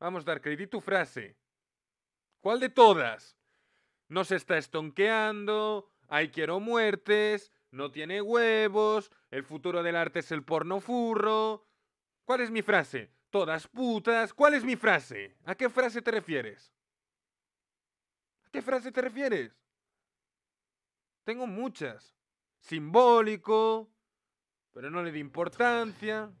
Vamos, crédito dar tu frase. ¿Cuál de todas? No se está estonqueando, hay quiero muertes, no tiene huevos, el futuro del arte es el porno furro. ¿Cuál es mi frase? Todas putas. ¿Cuál es mi frase? ¿A qué frase te refieres? ¿A qué frase te refieres? Tengo muchas. Simbólico, pero no le di importancia.